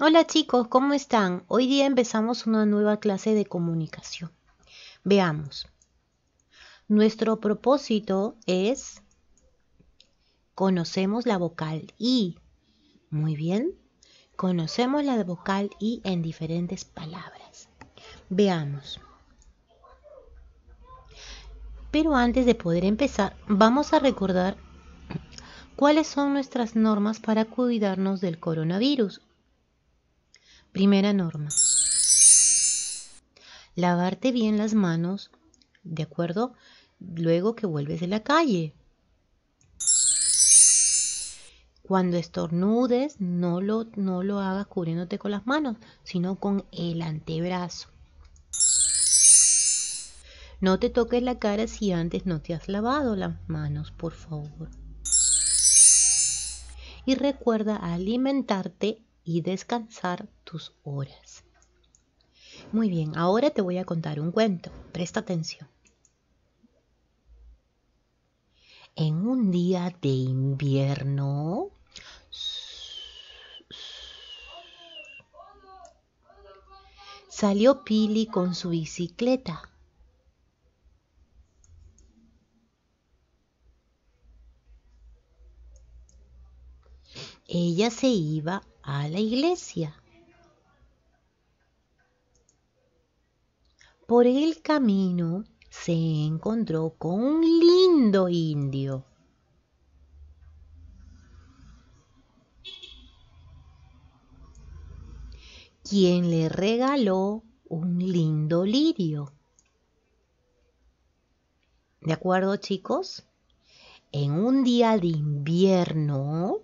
Hola chicos, ¿cómo están? Hoy día empezamos una nueva clase de comunicación. Veamos. Nuestro propósito es conocemos la vocal I. Muy bien. Conocemos la vocal I en diferentes palabras. Veamos. Pero antes de poder empezar, vamos a recordar cuáles son nuestras normas para cuidarnos del coronavirus Primera norma. Lavarte bien las manos, ¿de acuerdo? Luego que vuelves de la calle. Cuando estornudes, no lo, no lo hagas cubriéndote con las manos, sino con el antebrazo. No te toques la cara si antes no te has lavado las manos, por favor. Y recuerda alimentarte y descansar tus horas. Muy bien, ahora te voy a contar un cuento. Presta atención. En un día de invierno... Salió Pili con su bicicleta. Ella se iba a la iglesia. Por el camino se encontró con un lindo indio. quien le regaló un lindo lirio. ¿De acuerdo, chicos? En un día de invierno,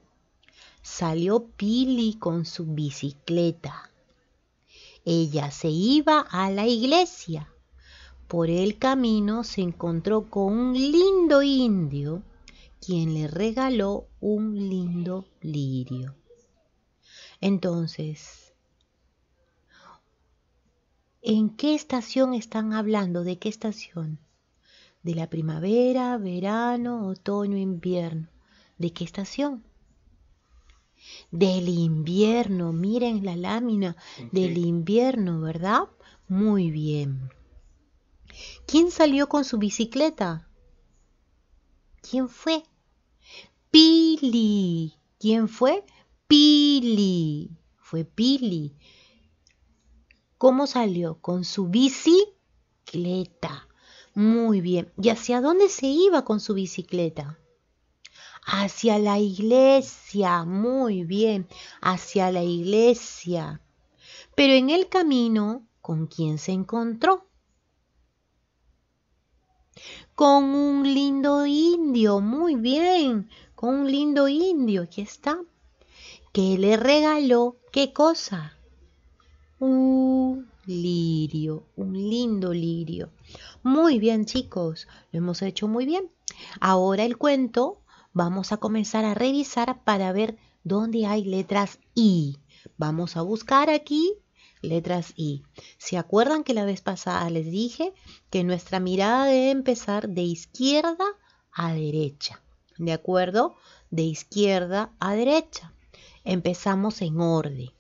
salió Pili con su bicicleta. Ella se iba a la iglesia. Por el camino se encontró con un lindo indio, quien le regaló un lindo lirio. Entonces, ¿en qué estación están hablando? ¿De qué estación? ¿De la primavera, verano, otoño, invierno? ¿De qué estación? del invierno, miren la lámina del invierno, ¿verdad? Muy bien. ¿Quién salió con su bicicleta? ¿Quién fue? Pili. ¿Quién fue? Pili. Fue Pili. ¿Cómo salió? Con su bicicleta. Muy bien. ¿Y hacia dónde se iba con su bicicleta? hacia la iglesia, muy bien, hacia la iglesia. Pero en el camino, ¿con quién se encontró? Con un lindo indio, muy bien, con un lindo indio, aquí está, que le regaló, ¿qué cosa? Un lirio, un lindo lirio. Muy bien, chicos, lo hemos hecho muy bien. Ahora el cuento vamos a comenzar a revisar para ver dónde hay letras I. Vamos a buscar aquí letras I. ¿Se acuerdan que la vez pasada les dije que nuestra mirada debe empezar de izquierda a derecha? ¿De acuerdo? De izquierda a derecha. Empezamos en orden.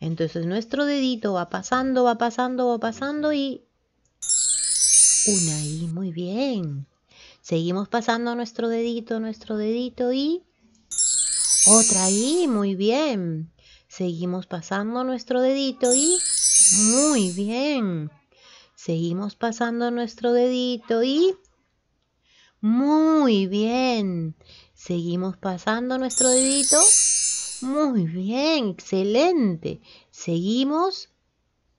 Entonces nuestro dedito va pasando, va pasando, va pasando y... Una I, muy bien. Seguimos pasando nuestro dedito, nuestro dedito y... Otra ahí. muy bien. Seguimos pasando nuestro dedito y... Muy bien. Seguimos pasando nuestro dedito y... Muy bien. Seguimos pasando nuestro dedito. Muy bien, excelente. Seguimos.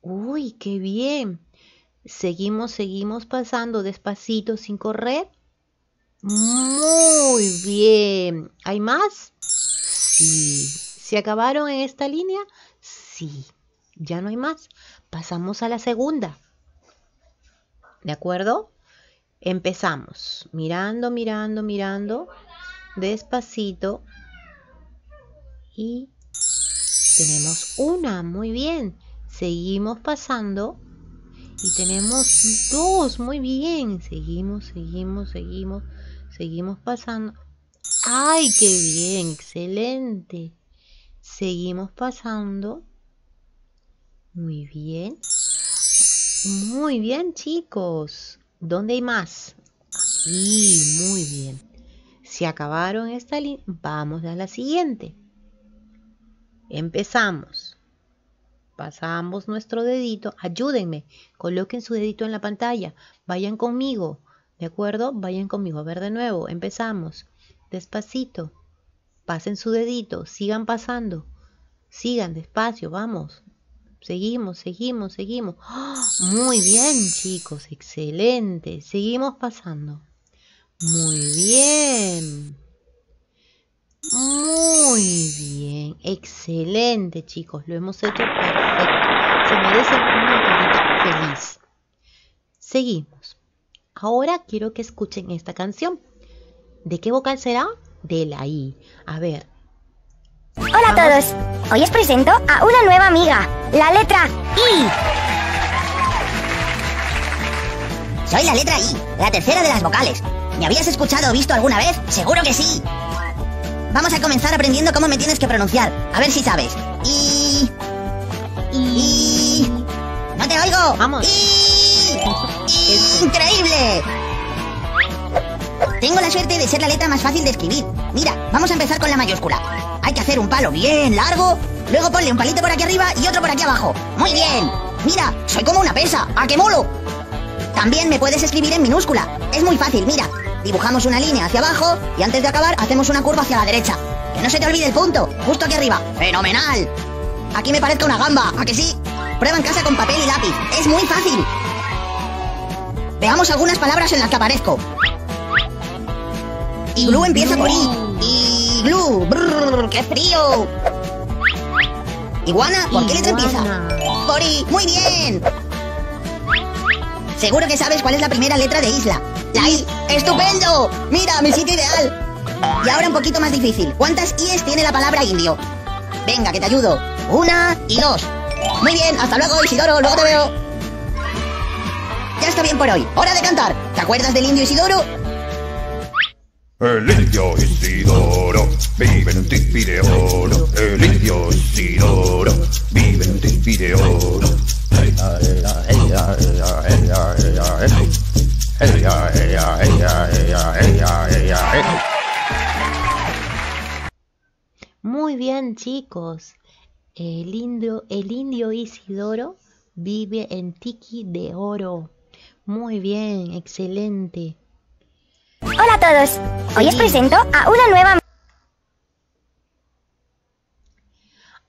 Uy, qué bien. Seguimos, seguimos pasando despacito sin correr. Muy bien. ¿Hay más? Sí. ¿Se acabaron en esta línea? Sí. Ya no hay más. Pasamos a la segunda. ¿De acuerdo? Empezamos. Mirando, mirando, mirando. Despacito. Y tenemos una. Muy bien. Seguimos pasando. Y tenemos dos. Muy bien. Seguimos, seguimos, seguimos. Seguimos pasando. ¡Ay, qué bien! ¡Excelente! Seguimos pasando. Muy bien. Muy bien, chicos. ¿Dónde hay más? Aquí, muy bien. Se acabaron esta línea, vamos a la siguiente. Empezamos. Pasamos nuestro dedito. Ayúdenme. Coloquen su dedito en la pantalla. Vayan conmigo. ¿De acuerdo? Vayan conmigo a ver de nuevo. Empezamos. Despacito. Pasen su dedito. Sigan pasando. Sigan despacio. Vamos. Seguimos, seguimos, seguimos. ¡Ah! Muy bien, chicos. Excelente. Seguimos pasando. Muy bien. Muy bien. Excelente, chicos. Lo hemos hecho perfecto. Se merece una carita feliz. Seguimos. Ahora quiero que escuchen esta canción. ¿De qué vocal será? De la I. A ver. Hola a todos. Hoy os presento a una nueva amiga, la letra I. Soy la letra I, la tercera de las vocales. ¿Me habías escuchado o visto alguna vez? Seguro que sí. Vamos a comenzar aprendiendo cómo me tienes que pronunciar. A ver si sabes. I. I. No te oigo. Vamos. I. increíble. Tengo la suerte de ser la letra más fácil de escribir. Mira, vamos a empezar con la mayúscula. Hay que hacer un palo bien largo, luego ponle un palito por aquí arriba y otro por aquí abajo. Muy bien. Mira, soy como una pesa. ¡A qué molo! También me puedes escribir en minúscula. Es muy fácil, mira. Dibujamos una línea hacia abajo y antes de acabar hacemos una curva hacia la derecha. Que no se te olvide el punto, justo aquí arriba. ¡Fenomenal! Aquí me parezca una gamba, ¿a que sí? Prueba en casa con papel y lápiz. Es muy fácil. Veamos algunas palabras en las que aparezco. Iglu empieza por I. ¡Iglu! Brrr, ¡Qué frío! Iguana, ¿por qué letra empieza? Por I. ¡Muy bien! Seguro que sabes cuál es la primera letra de isla. La I. ¡Estupendo! ¡Mira, mi sitio ideal! Y ahora un poquito más difícil. ¿Cuántas I's tiene la palabra indio? Venga, que te ayudo. Una y dos. Muy bien, hasta luego, Isidoro. Luego te veo está bien por hoy. Hora de cantar. ¿Te acuerdas del indio Isidoro? El indio Isidoro vive en un de oro. El indio Isidoro vive en un de oro. Muy bien, chicos. El indio, el indio Isidoro vive en Tiki de Oro. Muy bien, excelente. Hola a todos. Hoy os presento a una nueva...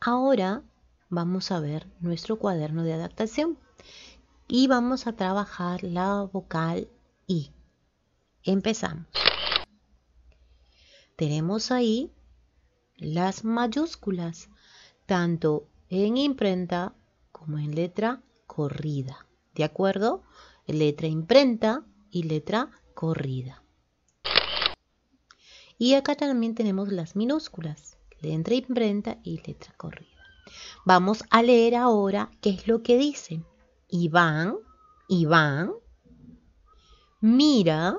Ahora vamos a ver nuestro cuaderno de adaptación y vamos a trabajar la vocal I. Empezamos. Tenemos ahí las mayúsculas, tanto en imprenta como en letra corrida. ¿De acuerdo? letra imprenta y letra corrida. Y acá también tenemos las minúsculas, letra imprenta y letra corrida. Vamos a leer ahora qué es lo que dicen. Iván, Iván, mira,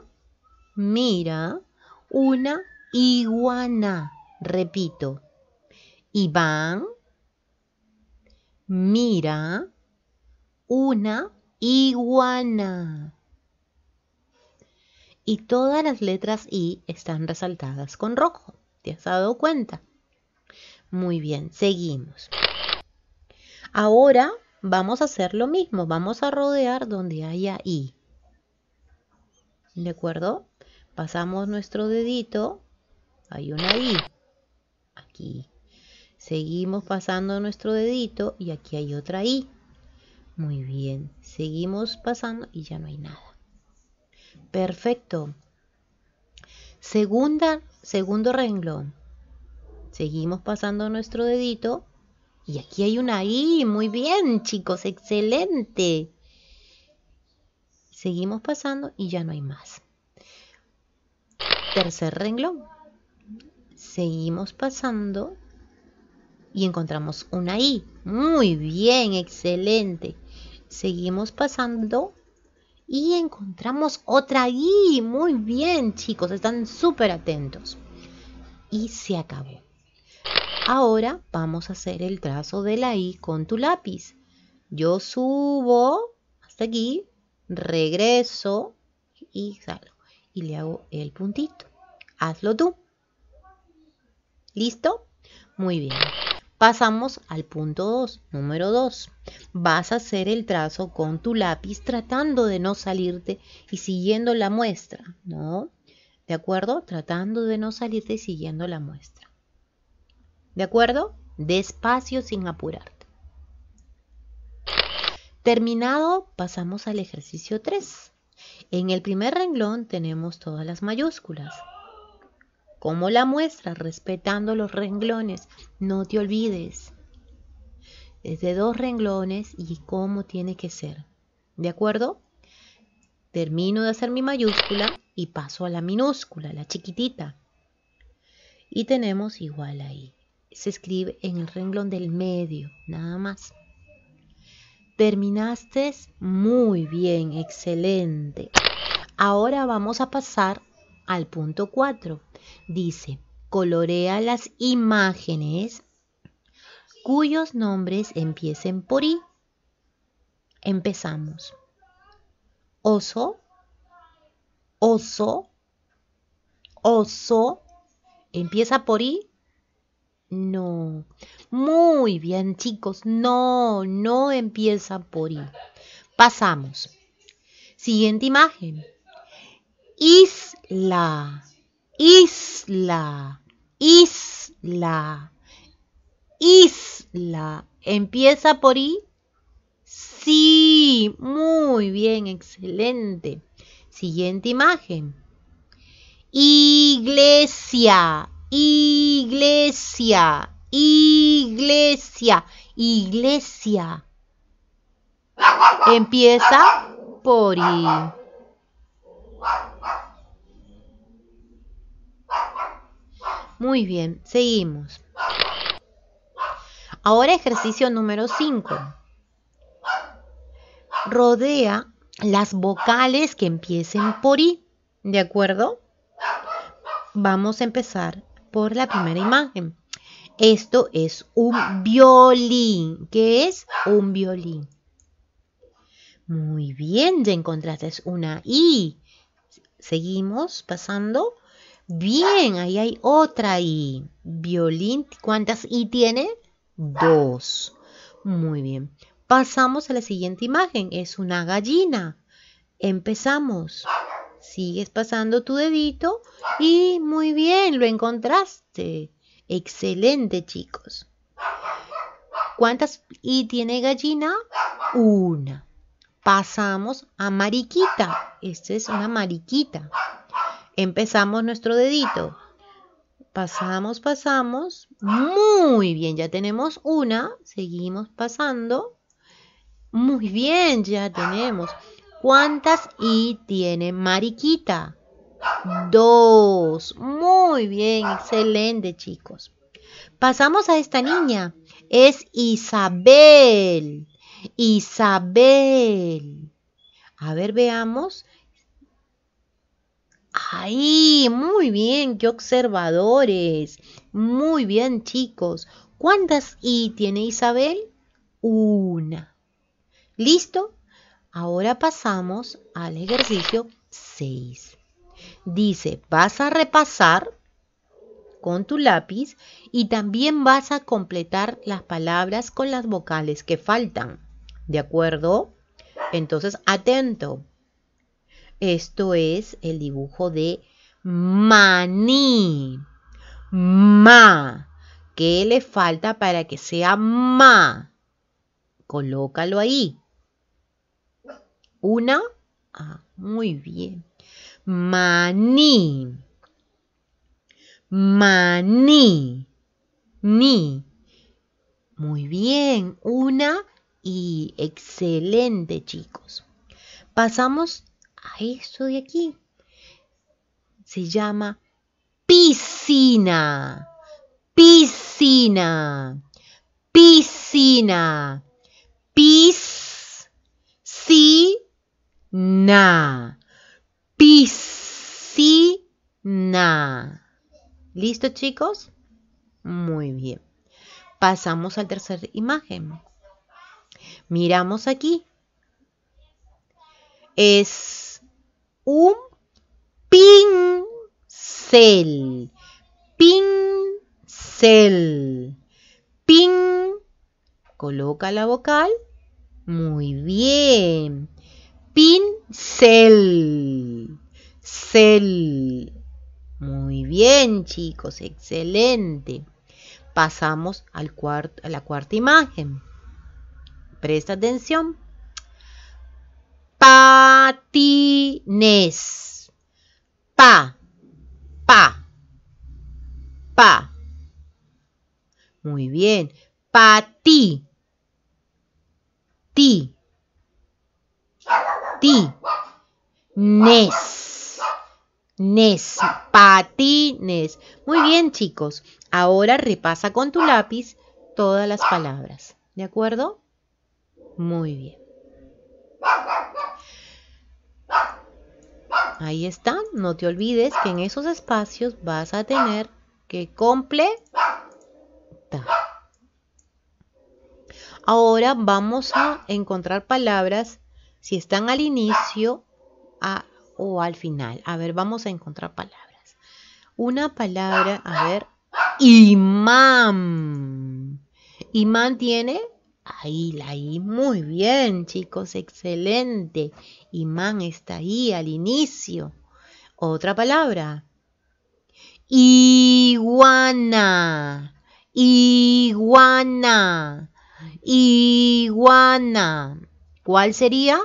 mira una iguana. Repito, Iván, mira una iguana. Y todas las letras I están resaltadas con rojo. ¿Te has dado cuenta? Muy bien, seguimos. Ahora vamos a hacer lo mismo. Vamos a rodear donde haya I. ¿De acuerdo? Pasamos nuestro dedito. Hay una I. Aquí. Seguimos pasando nuestro dedito y aquí hay otra I. Muy bien, seguimos pasando y ya no hay nada. Perfecto. Segunda, segundo renglón. Seguimos pasando nuestro dedito y aquí hay una I. Muy bien, chicos, excelente. Seguimos pasando y ya no hay más. Tercer renglón. Seguimos pasando y encontramos una I. Muy bien, excelente. Seguimos pasando y encontramos otra I. Muy bien, chicos, están súper atentos. Y se acabó. Ahora vamos a hacer el trazo de la I con tu lápiz. Yo subo hasta aquí, regreso y salgo. Y le hago el puntito. Hazlo tú. ¿Listo? Muy bien. Pasamos al punto 2, número 2. Vas a hacer el trazo con tu lápiz tratando de no salirte y siguiendo la muestra, ¿no? ¿De acuerdo? Tratando de no salirte y siguiendo la muestra. ¿De acuerdo? Despacio sin apurarte. Terminado, pasamos al ejercicio 3. En el primer renglón tenemos todas las mayúsculas como la muestra, respetando los renglones. No te olvides. Es de dos renglones y cómo tiene que ser. ¿De acuerdo? Termino de hacer mi mayúscula y paso a la minúscula, la chiquitita. Y tenemos igual ahí. Se escribe en el renglón del medio, nada más. Terminaste muy bien, excelente. Ahora vamos a pasar al punto 4. Dice, colorea las imágenes cuyos nombres empiecen por I. Empezamos. Oso, oso, oso. ¿Empieza por I? No. Muy bien, chicos. No, no empieza por I. Pasamos. Siguiente imagen isla, isla, isla, isla. ¿Empieza por I? Sí, muy bien, excelente. Siguiente imagen. Iglesia, iglesia, iglesia, iglesia. Empieza por I. Muy bien, seguimos. Ahora ejercicio número 5. Rodea las vocales que empiecen por I, ¿de acuerdo? Vamos a empezar por la primera imagen. Esto es un violín. ¿Qué es un violín? Muy bien, ya encontraste una I. Seguimos pasando. Bien, ahí hay otra I. Violín, ¿cuántas I tiene? Dos. Muy bien. Pasamos a la siguiente imagen. Es una gallina. Empezamos. Sigues pasando tu dedito y muy bien, lo encontraste. Excelente, chicos. ¿Cuántas I tiene gallina? Una. Pasamos a mariquita. Esta es una mariquita. Empezamos nuestro dedito. Pasamos, pasamos. Muy bien, ya tenemos una. Seguimos pasando. Muy bien, ya tenemos. ¿Cuántas y tiene Mariquita? Dos. Muy bien, excelente chicos. Pasamos a esta niña. Es Isabel. Isabel. A ver, veamos ¡Ay! muy bien, qué observadores. Muy bien, chicos. ¿Cuántas I tiene Isabel? Una. ¿Listo? Ahora pasamos al ejercicio 6. Dice, vas a repasar con tu lápiz y también vas a completar las palabras con las vocales que faltan. ¿De acuerdo? Entonces, atento. Esto es el dibujo de maní. Ma. ¿Qué le falta para que sea ma? Colócalo ahí. Una. Ah, muy bien. Maní. Maní. Ni. Muy bien. Una y excelente, chicos. Pasamos a esto de aquí. Se llama piscina, piscina, piscina, piscina, piscina. ¿Listo chicos? Muy bien. Pasamos a la tercera imagen. Miramos aquí es un pincel, pincel, pin. Coloca la vocal. Muy bien. Pincel, cel. Muy bien, chicos, excelente. Pasamos al a la cuarta imagen. Presta atención. Nes. Pa. Pa. Pa. Muy bien. Pa Ti. Ti. Nes. Nes. Patines. Muy bien, chicos. Ahora repasa con tu lápiz todas las palabras. ¿De acuerdo? Muy bien. Ahí está, no te olvides que en esos espacios vas a tener que completar. Ahora vamos a encontrar palabras si están al inicio o al final. A ver, vamos a encontrar palabras. Una palabra, a ver, imán. Imán tiene Ahí, ahí, muy bien, chicos, excelente. Imán está ahí al inicio. Otra palabra. Iguana, iguana, iguana. ¿Cuál sería?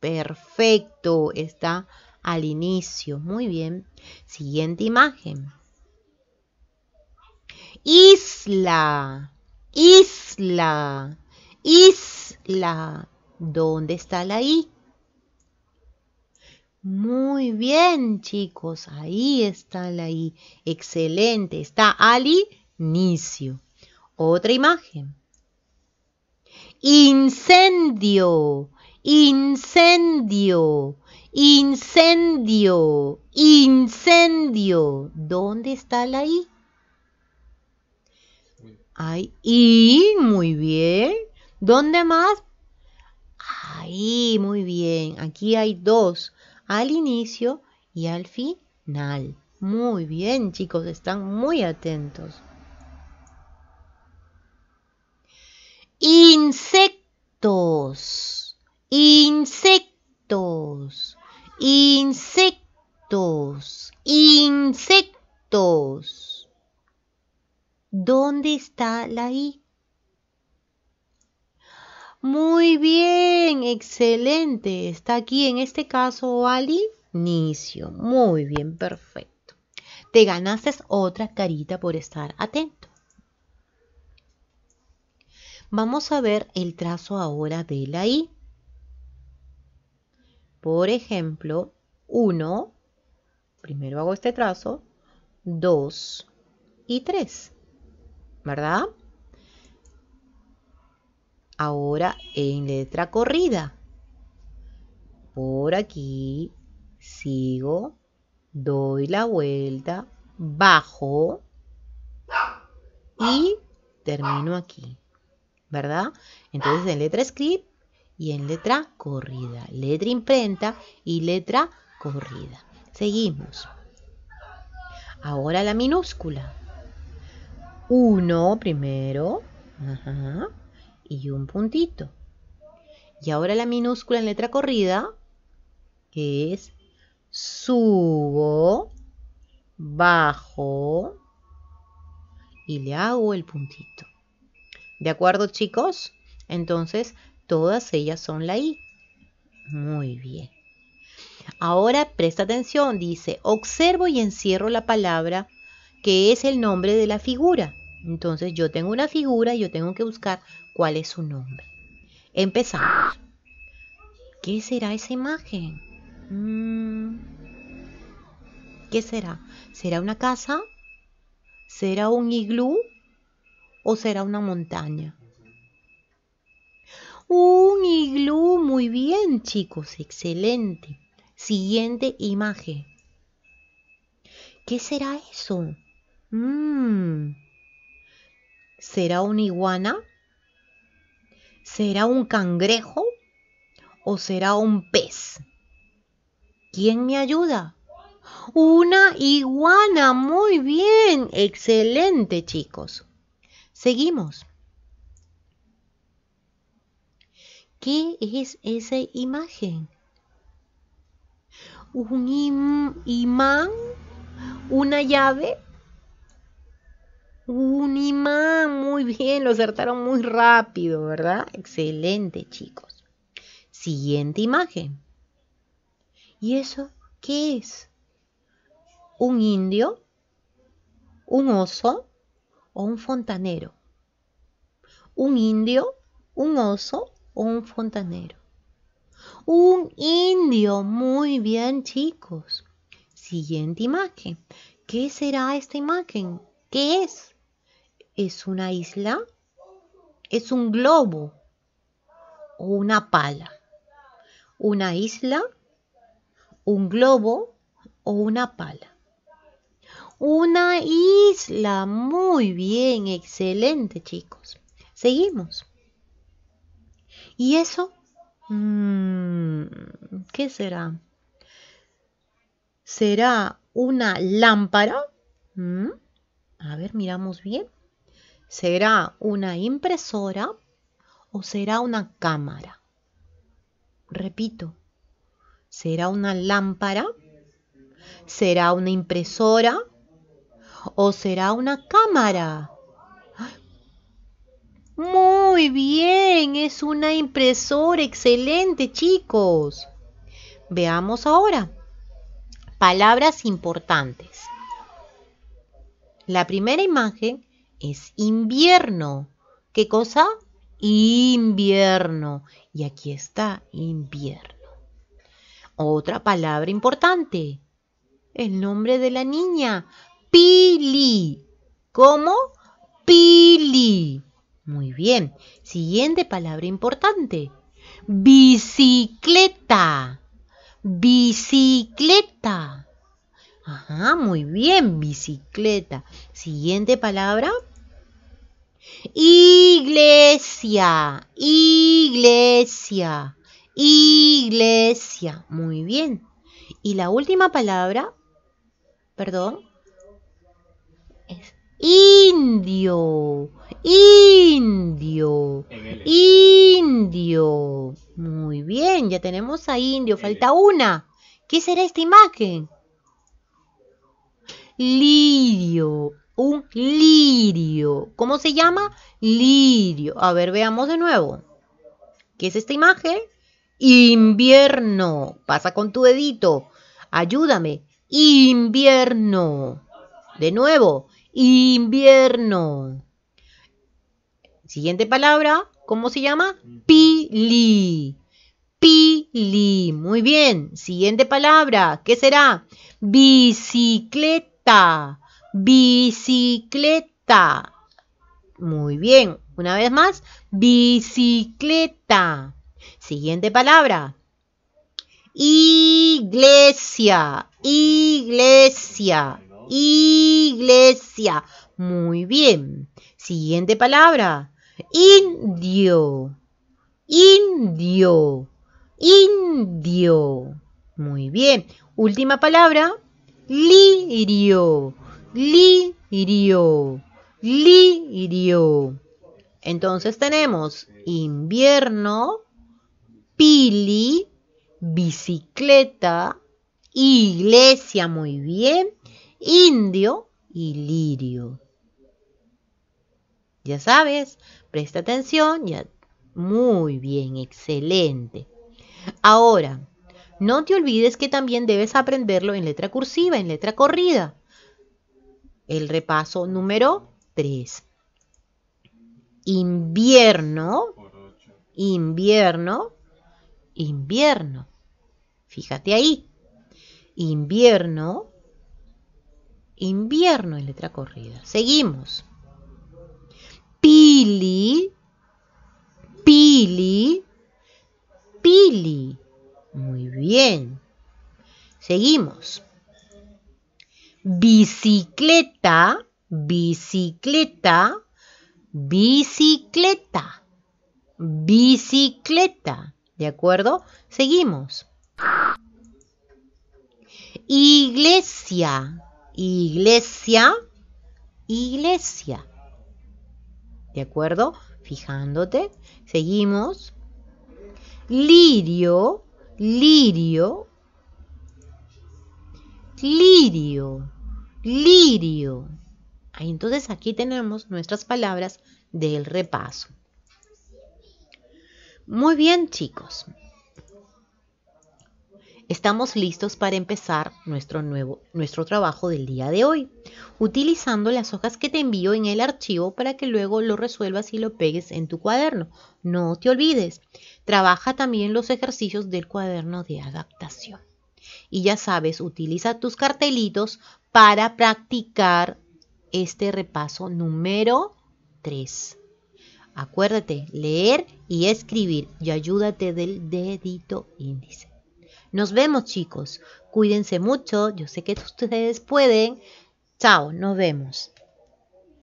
Perfecto, está al inicio. Muy bien. Siguiente imagen. Isla Isla. Isla. ¿Dónde está la I? Muy bien, chicos. Ahí está la I. Excelente. Está al inicio. Otra imagen. Incendio. Incendio. Incendio. Incendio. ¿Dónde está la I? Ahí, y muy bien. ¿Dónde más? Ahí, muy bien. Aquí hay dos, al inicio y al final. Muy bien, chicos, están muy atentos. Insectos, insectos, insectos, insectos. ¿Dónde está la I? Muy bien, excelente. Está aquí en este caso al inicio. Muy bien, perfecto. Te ganaste otra carita por estar atento. Vamos a ver el trazo ahora de la I. Por ejemplo, 1, primero hago este trazo, 2 y 3. ¿verdad? Ahora en letra corrida. Por aquí, sigo, doy la vuelta, bajo y termino aquí, ¿verdad? Entonces en letra script y en letra corrida, letra imprenta y letra corrida. Seguimos. Ahora la minúscula. Uno primero y un puntito. Y ahora la minúscula en letra corrida, que es subo, bajo y le hago el puntito. ¿De acuerdo chicos? Entonces todas ellas son la I. Muy bien. Ahora presta atención, dice, observo y encierro la palabra que es el nombre de la figura. Entonces yo tengo una figura y yo tengo que buscar cuál es su nombre. Empezamos. ¿Qué será esa imagen? Mm. ¿Qué será? ¿Será una casa? ¿Será un iglú? ¿O será una montaña? Un iglú, muy bien chicos, excelente. Siguiente imagen. ¿Qué será eso? Mmm ¿Será una iguana? ¿Será un cangrejo? ¿O será un pez? ¿Quién me ayuda? Una iguana. Muy bien. Excelente, chicos. Seguimos. ¿Qué es esa imagen? ¿Un imán? ¿Una llave? ¿Un imán? muy bien, lo acertaron muy rápido, ¿verdad? Excelente, chicos. Siguiente imagen. ¿Y eso qué es? ¿Un indio? ¿Un oso? ¿O un fontanero? ¿Un indio? ¿Un oso? ¿O un fontanero? Un indio. Muy bien, chicos. Siguiente imagen. ¿Qué será esta imagen? ¿Qué es? ¿Es una isla? ¿Es un globo? ¿O una pala? ¿Una isla? ¿Un globo? ¿O una pala? Una isla. Muy bien, excelente chicos. Seguimos. ¿Y eso? Mm, ¿Qué será? ¿Será una lámpara? Mm, a ver, miramos bien. ¿Será una impresora o será una cámara? Repito, ¿será una lámpara? ¿Será una impresora? ¿O será una cámara? Muy bien, es una impresora, excelente chicos. Veamos ahora. Palabras importantes. La primera imagen es invierno. ¿Qué cosa? Invierno. Y aquí está invierno. Otra palabra importante. El nombre de la niña. Pili. ¿Cómo? Pili. Muy bien. Siguiente palabra importante. Bicicleta. Bicicleta. Ajá, muy bien, bicicleta. Siguiente palabra. Iglesia, iglesia, iglesia. Muy bien. Y la última palabra, perdón, es indio, indio, indio. Muy bien, ya tenemos a indio. Falta una. ¿Qué será esta imagen? Lidio, un ¿Cómo se llama? Lirio. A ver, veamos de nuevo. ¿Qué es esta imagen? Invierno. Pasa con tu dedito. Ayúdame. Invierno. De nuevo. Invierno. Siguiente palabra. ¿Cómo se llama? Pili. Pili. Muy bien. Siguiente palabra. ¿Qué será? Bicicleta. Bicicleta. Muy bien. Una vez más, bicicleta. Siguiente palabra. Iglesia, iglesia, iglesia. Muy bien. Siguiente palabra. Indio, indio, indio. Muy bien. Última palabra. Lirio, lirio lirio. Entonces tenemos invierno, pili, bicicleta, iglesia, muy bien, indio y lirio. Ya sabes, presta atención, ya. Muy bien, excelente. Ahora, no te olvides que también debes aprenderlo en letra cursiva, en letra corrida. El repaso número 3. Invierno, invierno, invierno. Fíjate ahí. Invierno, invierno en letra corrida. Seguimos. Pili, pili, pili. Muy bien. Seguimos. Bicicleta, bicicleta, bicicleta, bicicleta. ¿De acuerdo? Seguimos. Iglesia, iglesia, iglesia. ¿De acuerdo? Fijándote. Seguimos. Lirio, lirio, lirio, lirio entonces aquí tenemos nuestras palabras del repaso. Muy bien chicos, estamos listos para empezar nuestro, nuevo, nuestro trabajo del día de hoy, utilizando las hojas que te envío en el archivo para que luego lo resuelvas y lo pegues en tu cuaderno. No te olvides, trabaja también los ejercicios del cuaderno de adaptación. Y ya sabes, utiliza tus cartelitos para practicar este repaso número 3. Acuérdate, leer y escribir y ayúdate del dedito índice. Nos vemos chicos, cuídense mucho, yo sé que ustedes pueden. Chao, nos vemos.